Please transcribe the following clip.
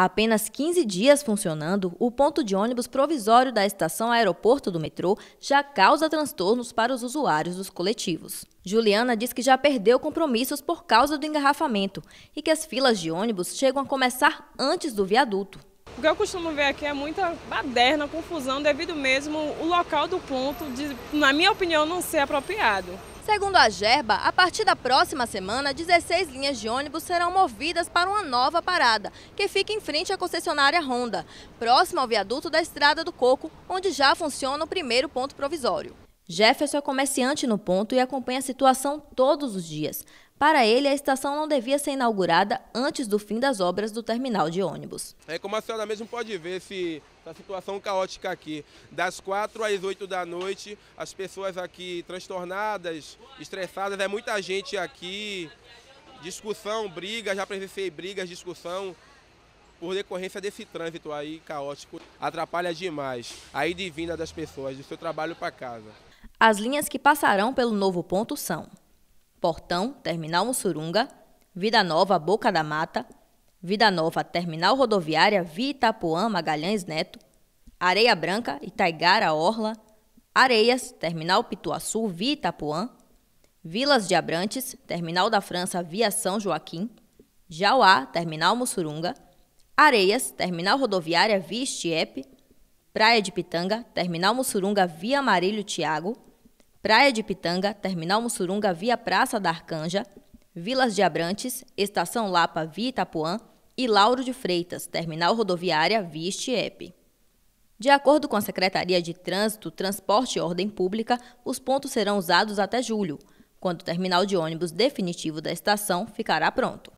Há apenas 15 dias funcionando, o ponto de ônibus provisório da estação aeroporto do metrô já causa transtornos para os usuários dos coletivos. Juliana diz que já perdeu compromissos por causa do engarrafamento e que as filas de ônibus chegam a começar antes do viaduto. O que eu costumo ver aqui é muita baderna, confusão, devido mesmo o local do ponto, de, na minha opinião, não ser apropriado. Segundo a Gerba, a partir da próxima semana, 16 linhas de ônibus serão movidas para uma nova parada, que fica em frente à concessionária Honda, próximo ao viaduto da Estrada do Coco, onde já funciona o primeiro ponto provisório. Jefferson é comerciante no ponto e acompanha a situação todos os dias. Para ele, a estação não devia ser inaugurada antes do fim das obras do terminal de ônibus. É como a senhora mesmo pode ver, se a situação caótica aqui. Das quatro às 8 da noite, as pessoas aqui transtornadas, estressadas, é muita gente aqui. Discussão, briga, já presenciei brigas, discussão por decorrência desse trânsito aí caótico. Atrapalha demais a ida e vinda das pessoas, do seu trabalho para casa. As linhas que passarão pelo novo ponto são Portão, Terminal Mussurunga, Vida Nova, Boca da Mata, Vida Nova, Terminal Rodoviária, Via Itapuã, Magalhães Neto, Areia Branca, Itaigara, Orla, Areias, Terminal Pituaçu, Via Itapuã, Vilas de Abrantes, Terminal da França, Via São Joaquim, Jauá, Terminal Mussurunga, Areias, Terminal Rodoviária, Via Estiepe, Praia de Pitanga, Terminal Mussurunga, Via Amarílio Tiago, Praia de Pitanga, Terminal Mussurunga via Praça da Arcanja, Vilas de Abrantes, Estação Lapa via Itapuã e Lauro de Freitas, Terminal Rodoviária via Estiepe. De acordo com a Secretaria de Trânsito, Transporte e Ordem Pública, os pontos serão usados até julho, quando o terminal de ônibus definitivo da estação ficará pronto.